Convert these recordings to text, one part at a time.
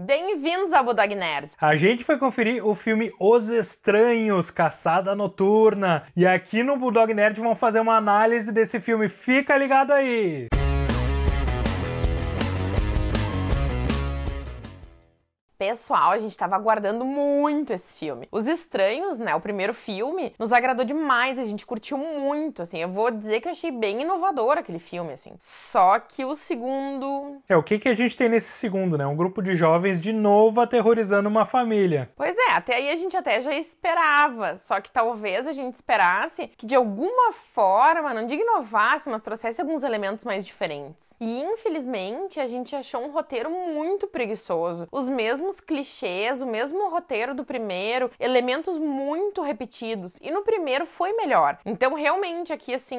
Bem-vindos ao Bulldog Nerd! A gente foi conferir o filme Os Estranhos, Caçada Noturna. E aqui no Bulldog Nerd vão fazer uma análise desse filme. Fica ligado aí! Música Pessoal, a gente estava aguardando muito esse filme. Os Estranhos, né, o primeiro filme, nos agradou demais, a gente curtiu muito, assim. Eu vou dizer que eu achei bem inovador aquele filme, assim. Só que o segundo... É, o que, que a gente tem nesse segundo, né? Um grupo de jovens de novo aterrorizando uma família. Pois é, até aí a gente até já esperava, só que talvez a gente esperasse que de alguma forma, não digo inovasse, mas trouxesse alguns elementos mais diferentes. E infelizmente, a gente achou um roteiro muito preguiçoso. Os mesmos mesmos clichês, o mesmo roteiro do primeiro, elementos muito repetidos. E no primeiro foi melhor. Então, realmente, aqui assim.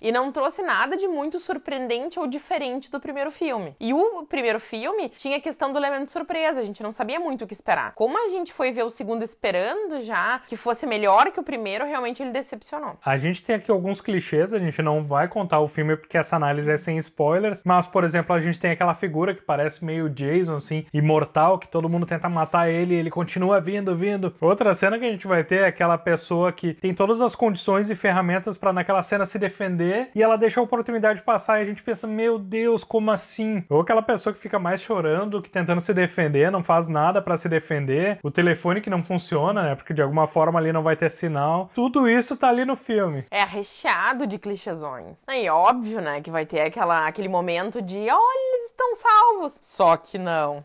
E não trouxe nada de muito surpreendente ou diferente do primeiro filme. E o primeiro filme tinha a questão do elemento surpresa, a gente não sabia muito o que esperar. Como a gente foi ver o segundo esperando já que fosse melhor que o primeiro, realmente ele decepcionou. A gente tem aqui alguns clichês, a gente não vai contar o filme porque essa análise é sem spoilers, mas, por exemplo, a gente tem aquela figura que parece meio Jason, assim, imortal, que todo mundo tenta matar ele, ele continua vindo, vindo. Outra cena que a gente vai ter é aquela pessoa que tem todas as condições e ferramentas para naquela cena se defender e ela deixa a oportunidade passar e a gente pensa, meu Deus, como assim? Ou aquela pessoa que fica mais chorando que tentando se defender, não faz nada para se defender, o telefone que não funciona, né? Porque de alguma forma ali não vai ter sinal. Tudo isso tá ali no filme. É recheado de clichêzões. Aí, óbvio, né, que vai ter aquela, aquele momento de olha, estão salvos. Só que não.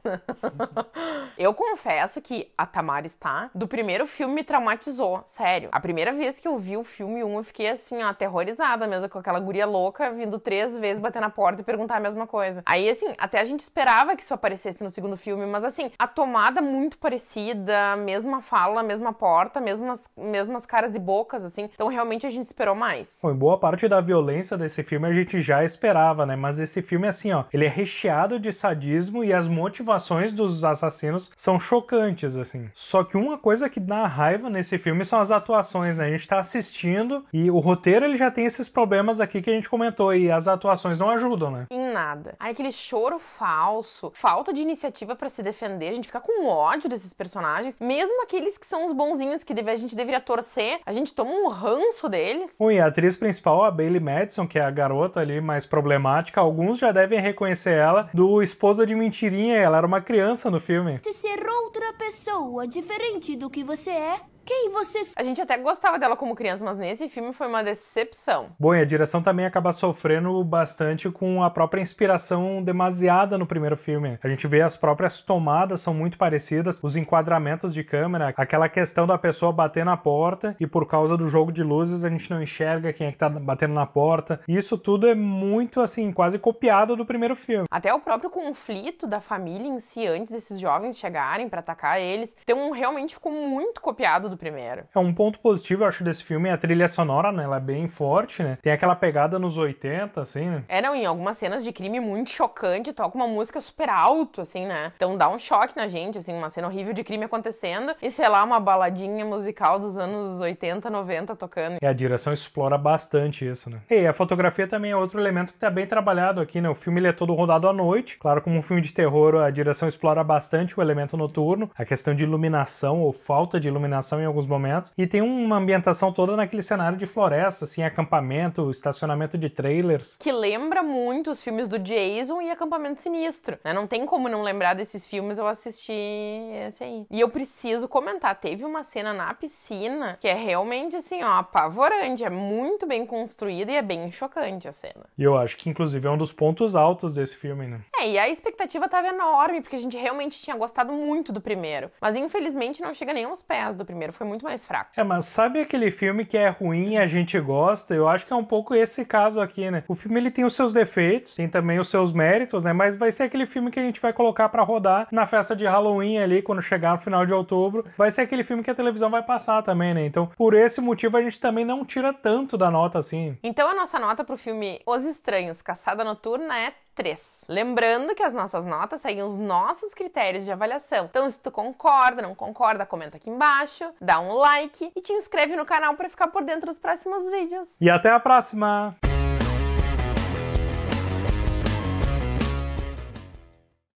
eu confesso que a Tamara está do primeiro filme me traumatizou, sério. A primeira vez que eu vi o filme 1, eu fiquei assim, ó, aterrorizada mesmo, com aquela guria louca vindo três vezes bater na porta e perguntar a mesma coisa. Aí, assim, até a gente esperava que isso aparecesse no segundo filme, mas assim, a tomada muito parecida, mesma fala, mesma porta, mesmas, mesmas caras e bocas, assim. Então, realmente, a gente esperou mais. foi boa parte da violência desse filme a gente já esperava, né? Mas esse filme, assim, ó, ele é recheado recheado de sadismo e as motivações dos assassinos são chocantes, assim. Só que uma coisa que dá raiva nesse filme são as atuações, né? A gente tá assistindo e o roteiro ele já tem esses problemas aqui que a gente comentou e as atuações não ajudam, né? Em nada. Aí aquele choro falso, falta de iniciativa para se defender, a gente fica com ódio desses personagens, mesmo aqueles que são os bonzinhos que deve, a gente deveria torcer, a gente toma um ranço deles. Bom, e a atriz principal, a Bailey Madison, que é a garota ali mais problemática, alguns já devem reconhecer ela dela do esposo de mentirinha. Ela era uma criança no filme. Se ser outra pessoa diferente do que você é, que aí vocês. A gente até gostava dela como criança, mas nesse filme foi uma decepção. Bom, e a direção também acaba sofrendo bastante com a própria inspiração demasiada no primeiro filme. A gente vê as próprias tomadas são muito parecidas, os enquadramentos de câmera, aquela questão da pessoa bater na porta e por causa do jogo de luzes a gente não enxerga quem é que tá batendo na porta. Isso tudo é muito assim, quase copiado do primeiro filme. Até o próprio conflito da família em si antes desses jovens chegarem para atacar eles, então realmente ficou muito copiado do primeiro. É um ponto positivo, eu acho, desse filme é a trilha sonora, né? Ela é bem forte, né? Tem aquela pegada nos 80, assim, né? É, não, em algumas cenas de crime muito chocante, toca uma música super alto, assim, né? Então dá um choque na gente, assim, uma cena horrível de crime acontecendo e, sei lá, uma baladinha musical dos anos 80, 90 tocando. E a direção explora bastante isso, né? E a fotografia também é outro elemento que tá bem trabalhado aqui, né? O filme ele é todo rodado à noite. Claro, como um filme de terror, a direção explora bastante o elemento noturno, a questão de iluminação ou falta de iluminação em alguns momentos. E tem uma ambientação toda naquele cenário de floresta, assim, acampamento, estacionamento de trailers. Que lembra muito os filmes do Jason e Acampamento Sinistro. Né? Não tem como não lembrar desses filmes, eu assisti esse aí. E eu preciso comentar, teve uma cena na piscina que é realmente, assim, ó, apavorante. É muito bem construída e é bem chocante a cena. E eu acho que, inclusive, é um dos pontos altos desse filme, né? É, e a expectativa estava enorme, porque a gente realmente tinha gostado muito do primeiro. Mas infelizmente não chega nem aos pés do primeiro, foi muito mais fraco. É, mas sabe aquele filme que é ruim e a gente gosta? Eu acho que é um pouco esse caso aqui, né? O filme ele tem os seus defeitos, tem também os seus méritos, né? Mas vai ser aquele filme que a gente vai colocar para rodar na festa de Halloween ali, quando chegar no final de outubro. Vai ser aquele filme que a televisão vai passar também, né? Então, por esse motivo, a gente também não tira tanto da nota assim. Então, a nossa nota pro filme Os Estranhos Caçada Noturna é 3. Lembrando que as nossas notas seguem os nossos critérios de avaliação. Então, se tu concorda, não concorda, comenta aqui embaixo, dá um like e te inscreve no canal para ficar por dentro dos próximos vídeos. E até a próxima!